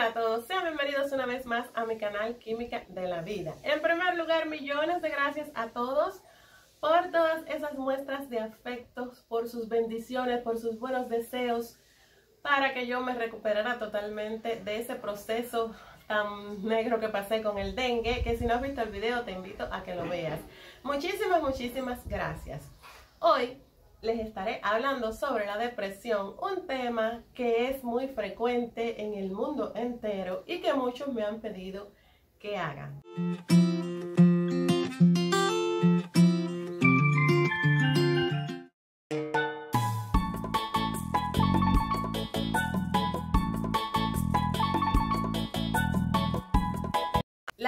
a todos, sean bienvenidos una vez más a mi canal Química de la Vida. En primer lugar, millones de gracias a todos por todas esas muestras de afectos, por sus bendiciones, por sus buenos deseos, para que yo me recuperara totalmente de ese proceso tan negro que pasé con el dengue, que si no has visto el video te invito a que lo veas. Muchísimas, muchísimas gracias. Hoy les estaré hablando sobre la depresión, un tema que es muy frecuente en el mundo entero y que muchos me han pedido que haga.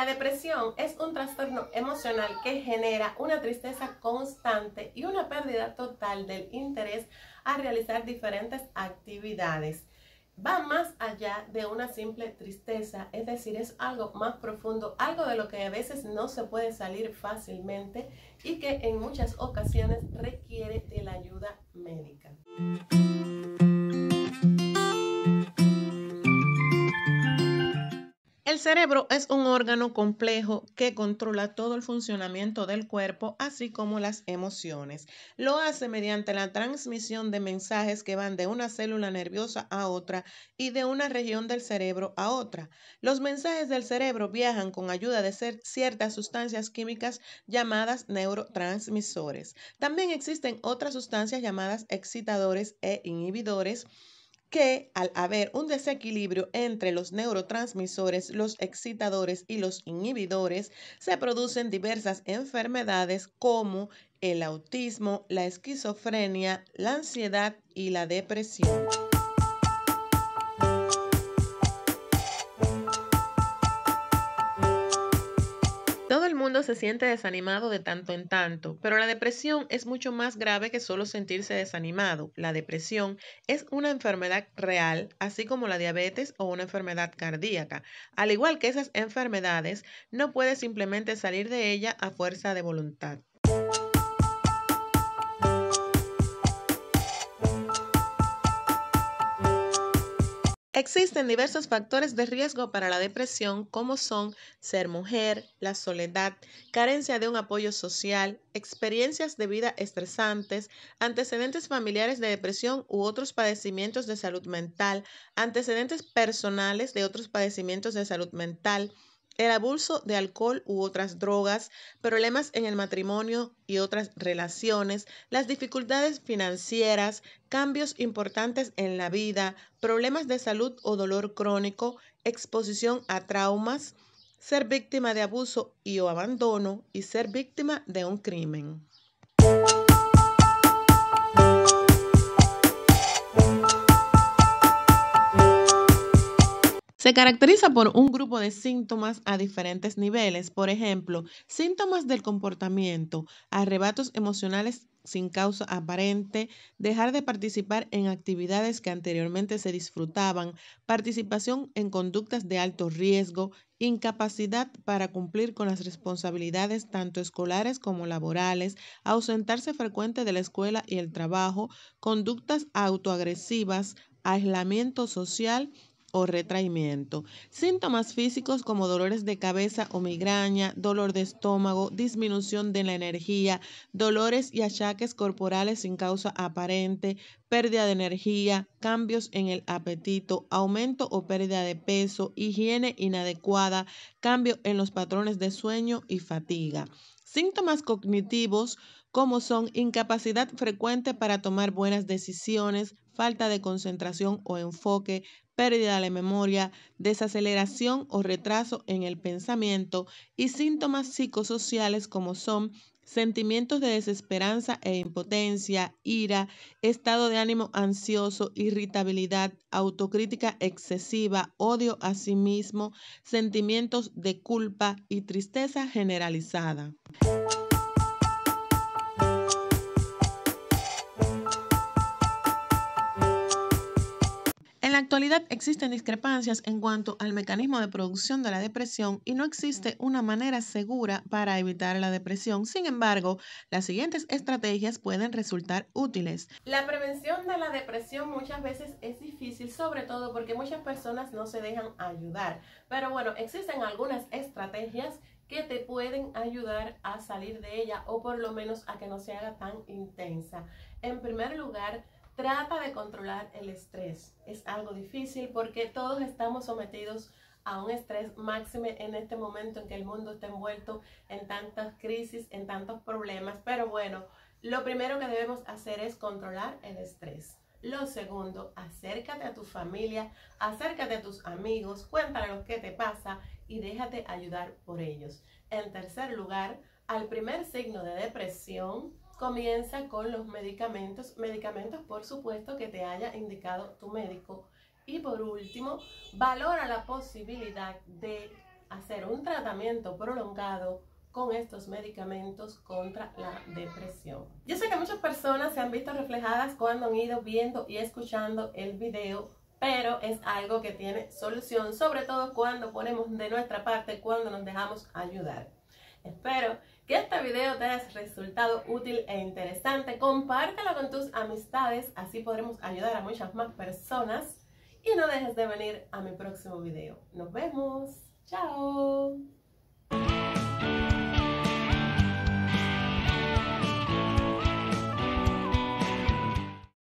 La depresión es un trastorno emocional que genera una tristeza constante y una pérdida total del interés a realizar diferentes actividades. Va más allá de una simple tristeza, es decir, es algo más profundo, algo de lo que a veces no se puede salir fácilmente y que en muchas ocasiones requiere de la ayuda médica. El cerebro es un órgano complejo que controla todo el funcionamiento del cuerpo, así como las emociones. Lo hace mediante la transmisión de mensajes que van de una célula nerviosa a otra y de una región del cerebro a otra. Los mensajes del cerebro viajan con ayuda de ciertas sustancias químicas llamadas neurotransmisores. También existen otras sustancias llamadas excitadores e inhibidores que al haber un desequilibrio entre los neurotransmisores, los excitadores y los inhibidores, se producen diversas enfermedades como el autismo, la esquizofrenia, la ansiedad y la depresión. se siente desanimado de tanto en tanto, pero la depresión es mucho más grave que solo sentirse desanimado. La depresión es una enfermedad real, así como la diabetes o una enfermedad cardíaca. Al igual que esas enfermedades, no puedes simplemente salir de ella a fuerza de voluntad. Existen diversos factores de riesgo para la depresión como son ser mujer, la soledad, carencia de un apoyo social, experiencias de vida estresantes, antecedentes familiares de depresión u otros padecimientos de salud mental, antecedentes personales de otros padecimientos de salud mental, el abuso de alcohol u otras drogas, problemas en el matrimonio y otras relaciones, las dificultades financieras, cambios importantes en la vida, problemas de salud o dolor crónico, exposición a traumas, ser víctima de abuso y o abandono y ser víctima de un crimen. Se caracteriza por un grupo de síntomas a diferentes niveles, por ejemplo, síntomas del comportamiento, arrebatos emocionales sin causa aparente, dejar de participar en actividades que anteriormente se disfrutaban, participación en conductas de alto riesgo, incapacidad para cumplir con las responsabilidades tanto escolares como laborales, ausentarse frecuente de la escuela y el trabajo, conductas autoagresivas, aislamiento social, o retraimiento. Síntomas físicos como dolores de cabeza o migraña, dolor de estómago, disminución de la energía, dolores y achaques corporales sin causa aparente, pérdida de energía, cambios en el apetito, aumento o pérdida de peso, higiene inadecuada, cambio en los patrones de sueño y fatiga. Síntomas cognitivos como son incapacidad frecuente para tomar buenas decisiones, falta de concentración o enfoque, pérdida de memoria, desaceleración o retraso en el pensamiento y síntomas psicosociales como son sentimientos de desesperanza e impotencia, ira, estado de ánimo ansioso, irritabilidad, autocrítica excesiva, odio a sí mismo, sentimientos de culpa y tristeza generalizada. En la actualidad existen discrepancias en cuanto al mecanismo de producción de la depresión y no existe una manera segura para evitar la depresión. Sin embargo, las siguientes estrategias pueden resultar útiles. La prevención de la depresión muchas veces es difícil, sobre todo porque muchas personas no se dejan ayudar. Pero bueno, existen algunas estrategias que te pueden ayudar a salir de ella o por lo menos a que no se haga tan intensa. En primer lugar, Trata de controlar el estrés. Es algo difícil porque todos estamos sometidos a un estrés máximo en este momento en que el mundo está envuelto en tantas crisis, en tantos problemas. Pero bueno, lo primero que debemos hacer es controlar el estrés. Lo segundo, acércate a tu familia, acércate a tus amigos, cuéntale los que te pasa y déjate ayudar por ellos. En tercer lugar, al primer signo de depresión, comienza con los medicamentos, medicamentos por supuesto que te haya indicado tu médico. Y por último, valora la posibilidad de hacer un tratamiento prolongado con estos medicamentos contra la depresión. Yo sé que muchas personas se han visto reflejadas cuando han ido viendo y escuchando el video, pero es algo que tiene solución, sobre todo cuando ponemos de nuestra parte, cuando nos dejamos ayudar. Espero que este video te haya resultado útil e interesante. Compártelo con tus amistades, así podremos ayudar a muchas más personas. Y no dejes de venir a mi próximo video. Nos vemos. Chao.